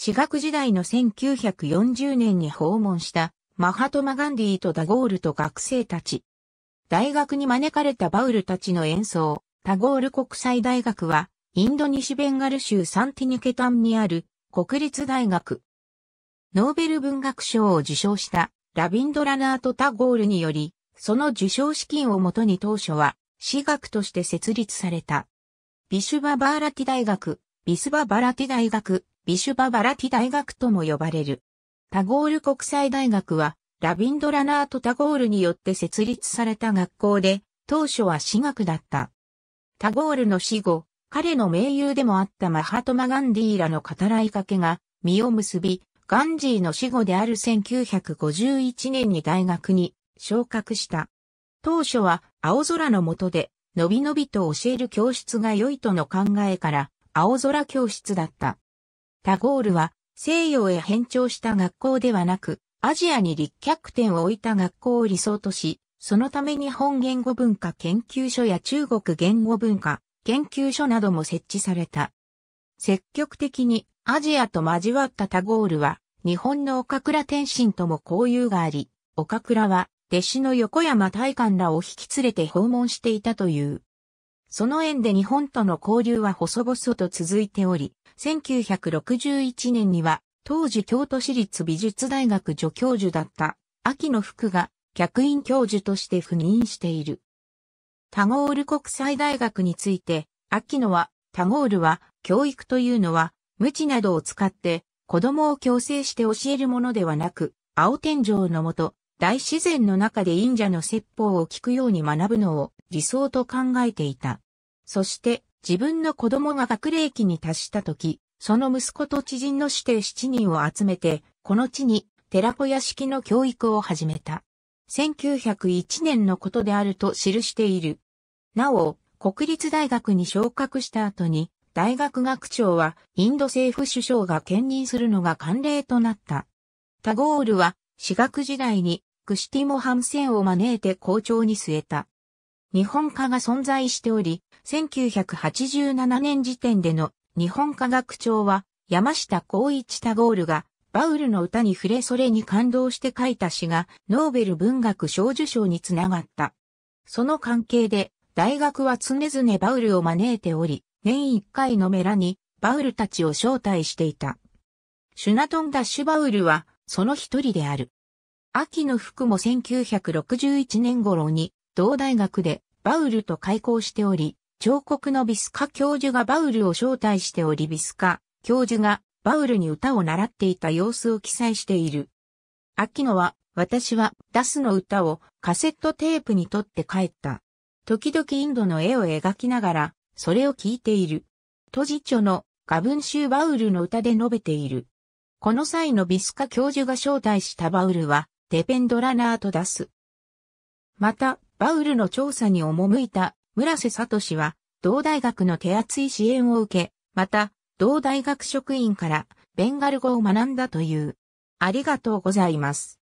私学時代の1940年に訪問したマハトマガンディとダゴールと学生たち。大学に招かれたバウルたちの演奏、タゴール国際大学は、インド西ベンガル州サンティニケタンにある国立大学。ノーベル文学賞を受賞したラビンドラナート・タゴールにより、その受賞資金をもとに当初は、私学として設立された。ビシュバ・バーラティ大学、ビスバ・バラティ大学、ビシュバ・バラティ大学とも呼ばれる。タゴール国際大学は、ラビンドラナート・タゴールによって設立された学校で、当初は私学だった。タゴールの死後、彼の盟友でもあったマハトマ・ガンディーらの語らいかけが、実を結び、ガンジーの死後である1951年に大学に昇格した。当初は青空の下で、のびのびと教える教室が良いとの考えから、青空教室だった。タゴールは西洋へ変調した学校ではなく、アジアに立脚点を置いた学校を理想とし、そのため日本言語文化研究所や中国言語文化研究所なども設置された。積極的にアジアと交わったタゴールは、日本の岡倉天心とも交友があり、岡倉は弟子の横山大観らを引き連れて訪問していたという。その縁で日本との交流は細々と続いており、1961年には、当時京都市立美術大学助教授だった、秋野福が客員教授として赴任している。タゴール国際大学について、秋野は、タゴールは、教育というのは、無知などを使って、子供を強制して教えるものではなく、青天井のもと、大自然の中で忍者の説法を聞くように学ぶのを理想と考えていた。そして、自分の子供が学齢期に達した時、その息子と知人の指定7人を集めて、この地に寺子屋式の教育を始めた。1901年のことであると記している。なお、国立大学に昇格した後に、大学学長はインド政府首相が兼任するのが慣例となった。タゴールは私学時代にクシティモハンセンを招いて校長に据えた。日本化が存在しており、1987年時点での日本科学庁は山下光一タゴールがバウルの歌に触れそれに感動して書いた詩がノーベル文学賞受賞につながった。その関係で大学は常々バウルを招いており、年1回のメラにバウルたちを招待していた。シュナトン・ダッシュバウルはその一人である。秋の服も1961年頃に同大学でバウルと開校しており、彫刻のビスカ教授がバウルを招待しておりビスカ教授がバウルに歌を習っていた様子を記載している。秋野は私はダスの歌をカセットテープに取って帰った。時々インドの絵を描きながらそれを聞いている。都ジ著のガブン州バウルの歌で述べている。この際のビスカ教授が招待したバウルはデペンドラナーと出す。また、バウルの調査に赴いた村瀬聡は、同大学の手厚い支援を受け、また、同大学職員からベンガル語を学んだという。ありがとうございます。